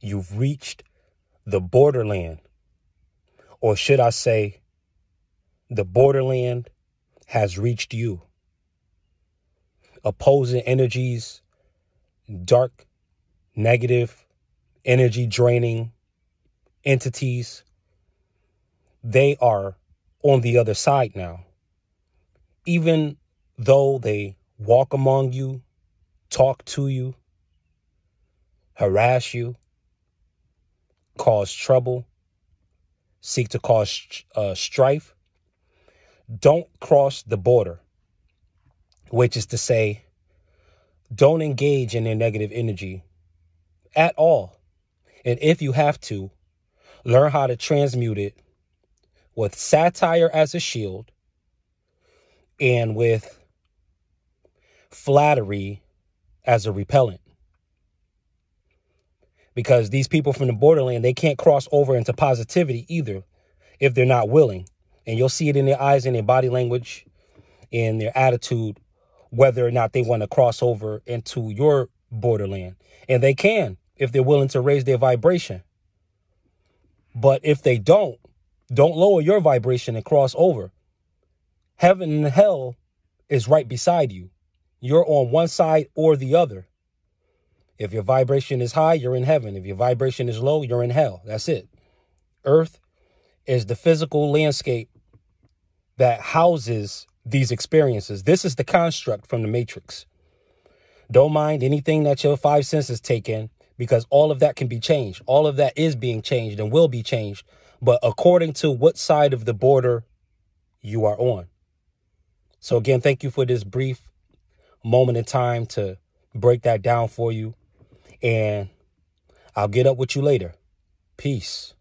You've reached the borderland. Or should I say, the borderland has reached you. Opposing energies, dark, negative, energy draining entities, they are on the other side now. Even though they walk among you, talk to you, harass you, cause trouble, seek to cause uh, strife. Don't cross the border, which is to say, don't engage in their negative energy at all. And if you have to, learn how to transmute it with satire as a shield and with flattery as a repellent because these people from the borderland, they can't cross over into positivity either if they're not willing. And you'll see it in their eyes, in their body language, in their attitude, whether or not they want to cross over into your borderland. And they can if they're willing to raise their vibration. But if they don't, don't lower your vibration and cross over. Heaven and hell is right beside you. You're on one side or the other. If your vibration is high, you're in heaven. If your vibration is low, you're in hell. That's it. Earth is the physical landscape that houses these experiences. This is the construct from the matrix. Don't mind anything that your five senses take in because all of that can be changed. All of that is being changed and will be changed, but according to what side of the border you are on. So, again, thank you for this brief moment in time to break that down for you. And I'll get up with you later. Peace.